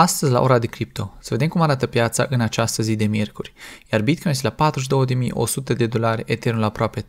Astăzi la ora de cripto, să vedem cum arată piața în această zi de miercuri. Iar Bitcoin este la 42.100 de dolari, Ethereum la aproape 3.000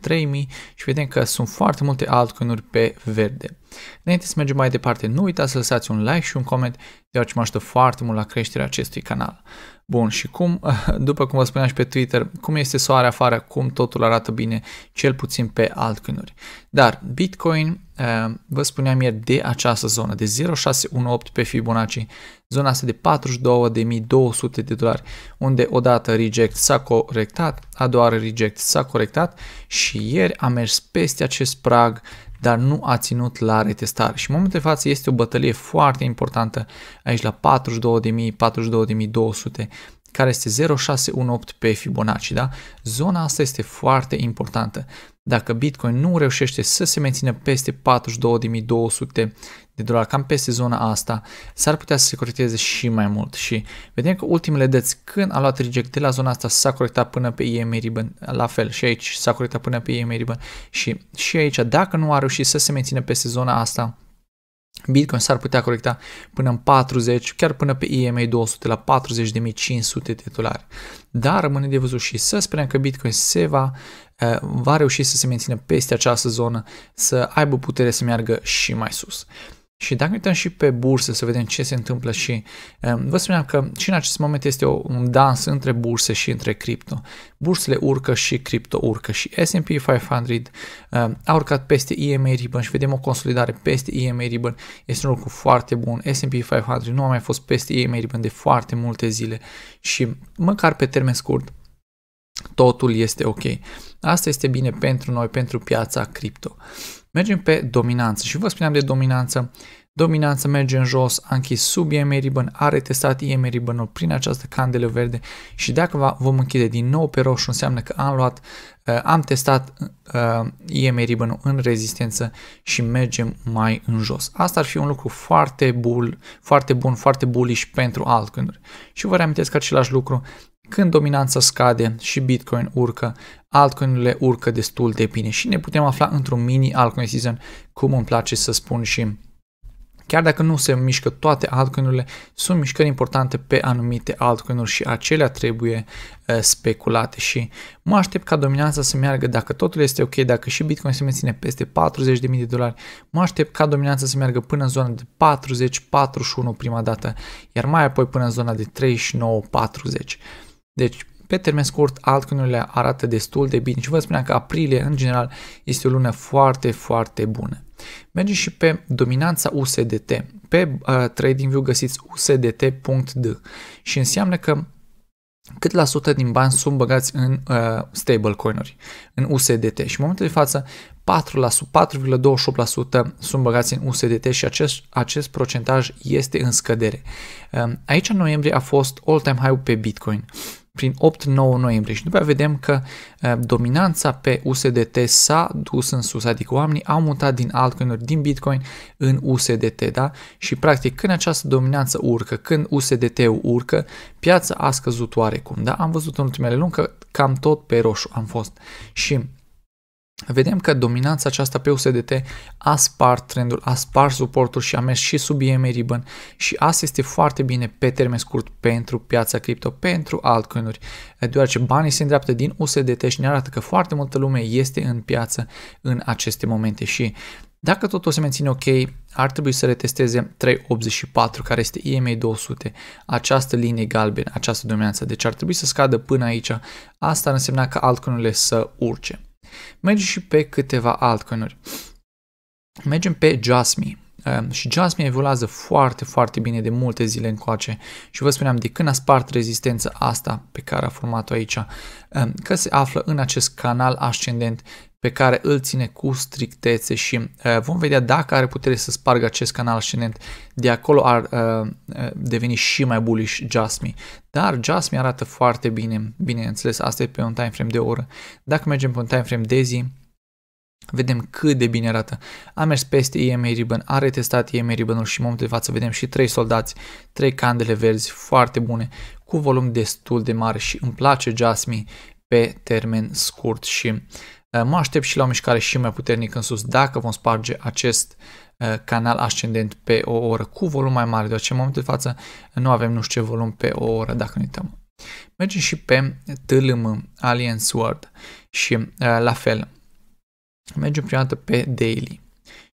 și vedem că sunt foarte multe altcoin-uri pe verde. Înainte să mergem mai departe, nu uitați să lăsați un like și un coment, deoarece mă ajută foarte mult la creșterea acestui canal. Bun, și cum, după cum vă spuneam și pe Twitter, cum este soare afară, cum totul arată bine, cel puțin pe altcoin-uri. Dar Bitcoin Ehm, vă spuneam ieri, de această zonă, de 0,618 pe Fibonacci, zona asta de 42.200 de dolari, unde odată reject s-a corectat, a doua reject s-a corectat și ieri a mers peste acest prag, dar nu a ținut la retestare. Și în momentul de față este o bătălie foarte importantă aici la 42.000, 42.200 care este 0,618 pe Fibonacci, da? Zona asta este foarte importantă dacă Bitcoin nu reușește să se mențină peste 42.200 de dolari, cam peste zona asta, s-ar putea să se corecteze și mai mult. Și vedem că ultimele dăți când a luat reject de la zona asta s-a corectat până pe EMA Ribbon, la fel și aici s-a corectat până pe EMA Ribbon și, și aici dacă nu a reușit să se mențină peste zona asta, Bitcoin s-ar putea corecta până în 40, chiar până pe EMA 200 la 40.500 de dolari. Dar rămâne de văzut și să sperăm că Bitcoin se va, eh, va reuși să se mențină peste această zonă, să aibă putere să meargă și mai sus. Și dacă uităm și pe bursă să vedem ce se întâmplă și ehm, vă spuneam că și în acest moment este un dans între burse și între cripto. Bursele urcă și cripto urcă și S&P 500 ehm, a urcat peste EMA Ribbon și vedem o consolidare peste EMA Ribbon. Este un lucru foarte bun. S&P 500 nu a mai fost peste EMA Ribbon de foarte multe zile și măcar pe termen scurt totul este ok. Asta este bine pentru noi, pentru piața cripto. Mergem pe dominanță și vă spuneam de dominanță. Dominanță merge în jos, a închis sub EMA ribbon, a retestat EMA ribbon prin această candelă verde și dacă vom închide din nou pe roșu înseamnă că am luat, uh, am testat EMA uh, ribbon în rezistență și mergem mai în jos. Asta ar fi un lucru foarte, bull, foarte bun, foarte bullish pentru altcânduri. Și vă reamintesc același lucru, când dominanța scade și Bitcoin urcă, altcoinurile urcă destul de bine și ne putem afla într-un mini altcoin season, cum îmi place să spun și Chiar dacă nu se mișcă toate altcoinurile, sunt mișcări importante pe anumite altcoinuri și acelea trebuie uh, speculate și mă aștept ca dominanța să meargă dacă totul este ok, dacă și Bitcoin se menține peste 40.000 de dolari, mă aștept ca dominanța să meargă până în zona de 40-41 prima dată, iar mai apoi până în zona de 39-40. Deci, pe termen scurt, altcoinurile arată destul de bine și vă spuneam că aprilie, în general, este o lună foarte, foarte bună. Mergem și pe dominanța USDT. Pe uh, TradingView găsiți usdt.d și înseamnă că cât la sută din bani sunt băgați în uh, stablecoin-uri, în USDT. Și în momentul de față, 4,28% sunt băgați în USDT și acest, acest procentaj este în scădere. Uh, aici, în noiembrie, a fost all-time high pe Bitcoin. Uh, prin 8-9 noiembrie și după aceea vedem că dominanța pe USDT s-a dus în sus, adică oamenii au mutat din altcoin-uri, din Bitcoin în USDT, da? Și practic când această dominanță urcă, când USDT-ul urcă, piața a scăzut oarecum, da? Am văzut în ultimele luni că cam tot pe roșu am fost și vedem că dominanța aceasta pe USDT a spart trendul, a spart suportul și a mers și sub EMA Ribbon și asta este foarte bine pe termen scurt pentru piața cripto, pentru altcoinuri, deoarece banii se îndreaptă din USDT și ne arată că foarte multă lume este în piață în aceste momente și dacă totul se menține ok, ar trebui să retesteze 384, care este EMA 200, această linie galbenă, această dominanță. Deci ar trebui să scadă până aici. Asta ar însemna că altcoinurile să urce mergem și pe câteva altcoinuri. Mergem pe Jasmine. Ehm, și Jasmine evoluează foarte, foarte bine de multe zile încoace și vă spuneam de când a spart rezistența asta pe care a format-o aici, ehm, că se află în acest canal ascendent pe care îl ține cu strictețe și eh, vom vedea dacă are putere să spargă acest canal ascendent. De acolo ar eh, eh, deveni și mai bullish Jasmine. Dar Jasmine arată foarte bine, bineînțeles, asta e pe un time frame de oră. Dacă mergem pe un time frame de zi, Vedem cât de bine arată. A mers peste EMA Ribbon, a retestat EMA Ribbon-ul și în momentul de față vedem și 3 soldați, 3 candele verzi foarte bune, cu volum destul de mare și îmi place Jasmine pe termen scurt și Eh, mă aștept și la o mișcare și mai puternică în sus dacă vom sparge acest eh, canal ascendent pe o oră cu volum mai mare, deoarece în momentul de față nu avem nu știu ce volum pe o oră dacă ne uităm. Mergem și pe TLM, Alliance World și eh, la fel. Mergem prima dată pe Daily.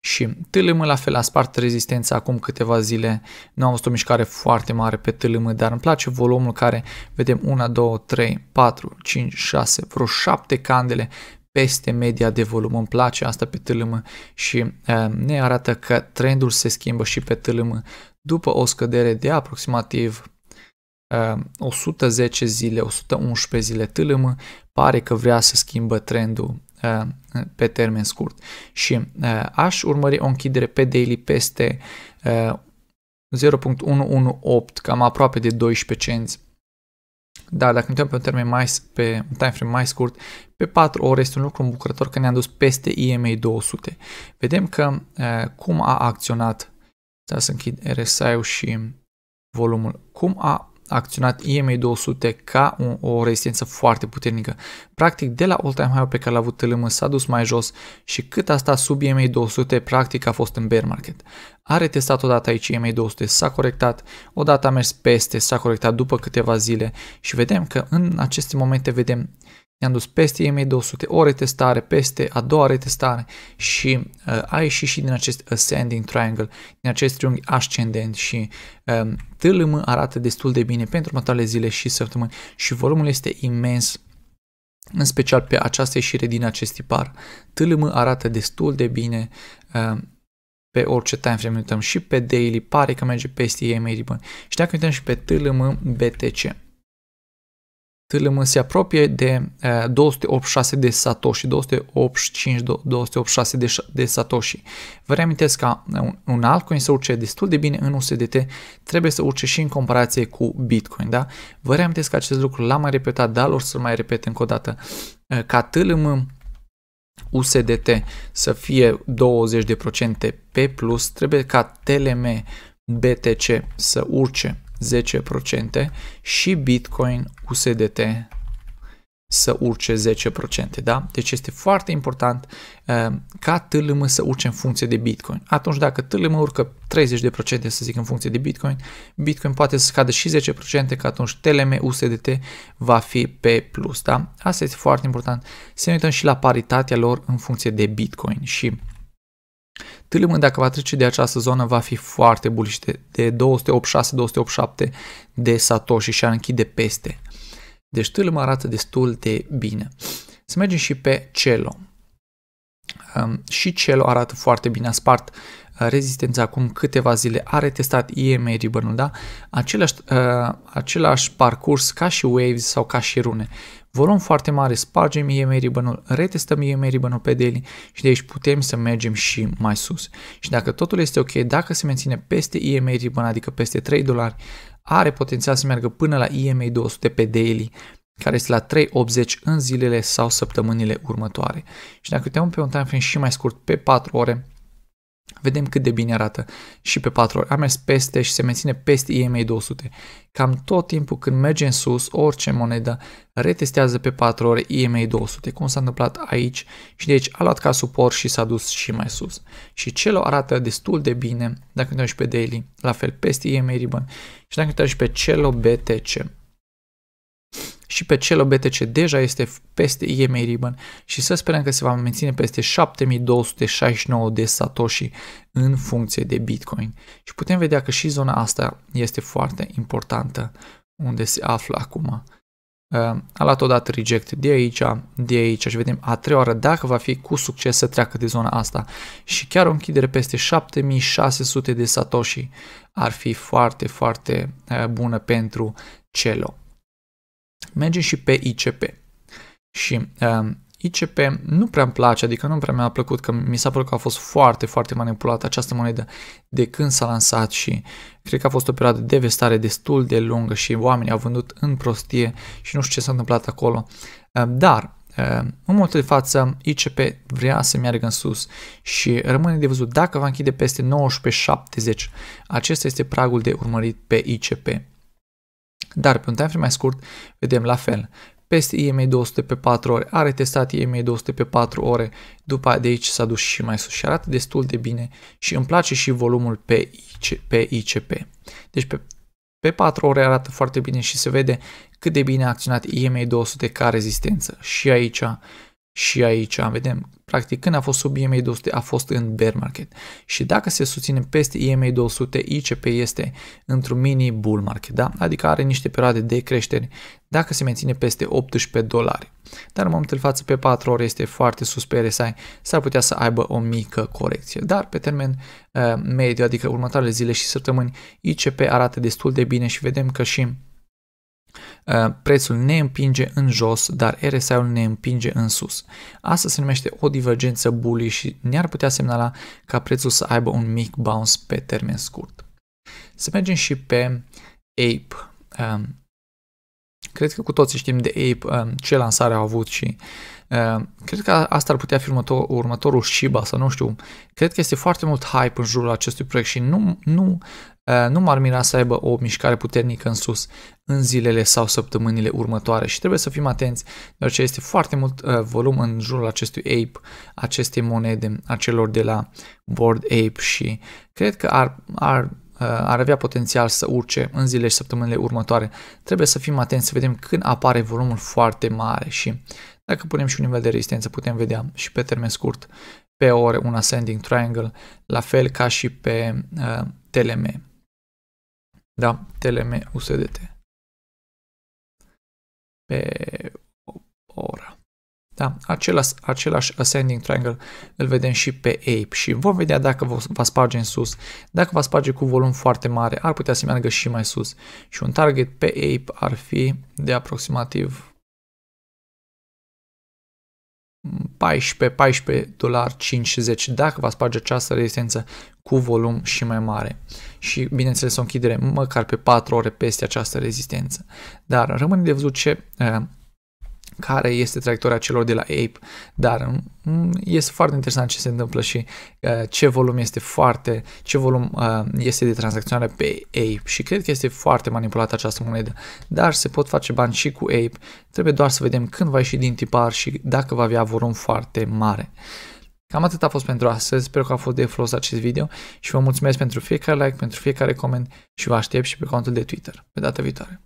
Și TLM la fel a spart rezistența acum câteva zile. Nu am văzut o mișcare foarte mare pe TLM, dar îmi place volumul care vedem 1, 2, 3, 4, 5, 6, vreo 7 candele peste media de volum. Îmi place asta pe TLM și ne arată că trendul se schimbă și pe TLM După o scădere de aproximativ 110 zile, 111 zile TLM, pare că vrea să schimbă trendul pe termen scurt. Și aș urmări o închidere pe daily peste 0.118, cam aproape de 12 cenți da, dacă ne uităm pe un termen mai, pe un time frame mai scurt, pe 4 ore este un lucru îmbucurător că ne-am dus peste EMA 200. Vedem că cum a acționat, da, să închid RSI-ul și volumul, cum a acționat EMA 200 ca o, o rezistență foarte puternică. Practic, de la all-time high pe care l-a avut TLM s-a dus mai jos și cât a stat sub EMA 200, practic a fost în bear market. A retestat odată aici EMA 200, s-a corectat, odată a mers peste, s-a corectat după câteva zile și vedem că în aceste momente vedem I-am dus peste EMA 200 ore testare, peste a doua retestare și uh, a ieșit și din acest ascending triangle, din acest triunghi ascendent și um, TLM arată destul de bine pentru următoarele zile și săptămâni și volumul este imens în special pe această ieșire din acest tipar. TLM arată destul de bine uh, pe orice time frame uităm și pe daily, pare că merge peste EMA ribbon. Și dacă uităm și pe TLM BTC. TLM se apropie de 286 de satoshi, 285, 286 de, de satoshi. Vă reamintesc că un, altcoin se urce destul de bine în USDT, trebuie să urce și în comparație cu Bitcoin, da? Vă reamintesc că acest lucru l-am mai repetat, dar lor să-l mai repet încă o dată. Ca TLM USDT să fie 20% pe plus, trebuie ca TLM BTC să urce 10% și Bitcoin USDT să urce 10%, da? Deci este foarte important uh, ca TLM să urce în funcție de Bitcoin. Atunci dacă TLM urcă 30% să zic în funcție de Bitcoin, Bitcoin poate să scadă și 10%, că atunci TLM USDT va fi pe plus, da? Asta este foarte important. Să ne uităm și la paritatea lor în funcție de Bitcoin și Tâlâmân, dacă va trece de această zonă, va fi foarte buliște, de 286-287 de satoshi și ar închide peste. Deci tâlmă arată destul de bine. Să mergem și pe celom. Um, și celul arată foarte bine, a spart uh, rezistența acum câteva zile, are testat EMA ribbon da? Același, uh, același parcurs ca și Waves sau ca și Rune. Volum foarte mare, spargem EMA ribbon retestăm EMA ribbon pe daily și de aici putem să mergem și mai sus. Și dacă totul este ok, dacă se menține peste EMA ribbon, adică peste 3 dolari, are potențial să meargă până la EMA 200 pe daily care este la 3.80 în zilele sau săptămânile următoare. Și dacă uităm pe un time frame și mai scurt, pe 4 ore, vedem cât de bine arată și pe 4 ore. Am mers peste și se menține peste EMA 200. Cam tot timpul când merge în sus, orice monedă retestează pe 4 ore EMA 200, cum s-a întâmplat aici și deci a luat ca suport și s-a dus și mai sus. Și cel arată destul de bine dacă uităm și pe daily, la fel peste EMA Ribbon și dacă uităm și pe Celo BTC și pe cel BTC deja este peste EMA Ribbon și să sperăm că se va menține peste 7269 de Satoshi în funcție de Bitcoin. Și putem vedea că și zona asta este foarte importantă unde se află acum. Ehm, a luat odată reject de aici, de aici și vedem a treia oară dacă va fi cu succes să treacă de zona asta și chiar o închidere peste 7600 de satoshi ar fi foarte, foarte eh, bună pentru Celo. Mergem și pe ICP. Și uh, ehm, ICP nu prea îmi place, adică nu prea mi-a plăcut, că mi s-a părut că a fost foarte, foarte manipulată această monedă de când s-a lansat și cred că a fost o perioadă de vestare destul de lungă și oamenii au vândut în prostie și nu știu ce s-a întâmplat acolo. Uh, dar ehm, în momentul de față, ICP vrea să meargă în sus și rămâne de văzut dacă va închide peste 19,70. Acesta este pragul de urmărit pe ICP. Dar pe un timeframe mai scurt vedem la fel. Peste EMA 200 pe 4 ore, are testat EMA 200 pe 4 ore, după de aici s-a dus și mai sus și arată destul de bine și îmi place și volumul pe, IC, pe ICP. Deci pe, pe 4 ore arată foarte bine și se vede cât de bine a acționat EMA 200 ca rezistență. Și aici și aici vedem, practic când a fost sub EMA 200 a fost în bear market și dacă se susține peste EMA 200 ICP este într-un mini bull market, da? adică are niște perioade de creștere dacă se menține peste 18 dolari. Dar în momentul față pe 4 ore este foarte sus pe RSI, s-ar putea să aibă o mică corecție, dar pe termen uh, mediu, adică următoarele zile și săptămâni, ICP arată destul de bine și vedem că și Uh, prețul ne împinge în jos, dar RSI-ul ne împinge în sus. Asta se numește o divergență bullish și ne-ar putea semnala ca prețul să aibă un mic bounce pe termen scurt. Să mergem și pe Ape. Um, cred că cu toții știm de Ape um, ce lansare au avut și um, cred că asta ar putea fi următor, următorul Shiba sau nu știu. Cred că este foarte mult hype în jurul acestui proiect și nu, nu Eh, nu m-ar mira să aibă o mișcare puternică în sus în zilele sau săptămânile următoare și trebuie să fim atenți, deoarece este foarte mult uh, volum în jurul acestui ape, acestei monede, a celor de la Board Ape și cred că ar, ar, uh, ar avea potențial să urce în zilele și săptămânile următoare. Trebuie să fim atenți să vedem când apare volumul foarte mare și dacă punem și un nivel de rezistență putem vedea și pe termen scurt pe ore un ascending triangle, la fel ca și pe uh, TLM. Da, TLM USDT. Pe o oră. Da, același, același ascending triangle îl vedem și pe ape și vom vedea dacă va sparge în sus. Dacă va sparge cu volum foarte mare, ar putea să meargă și mai sus. Și un target pe ape ar fi de aproximativ 14, 14 dolari 50 dacă va sparge această rezistență cu volum și mai mare. Și bineînțeles o închidere măcar pe 4 ore peste această rezistență. Dar rămâne de văzut ce uh, care este traiectoria celor de la Ape, dar mm, mm, este foarte interesant ce se întâmplă și uh, ce volum este foarte, ce volum uh, este de tranzacționare pe Ape și cred că este foarte manipulată această monedă, dar se pot face bani și cu Ape, trebuie doar să vedem când va ieși din tipar și dacă va avea volum foarte mare. Cam atât a fost pentru astăzi, sper că a fost de folos acest video și vă mulțumesc pentru fiecare like, pentru fiecare coment și vă aștept și pe contul de Twitter. Pe data viitoare!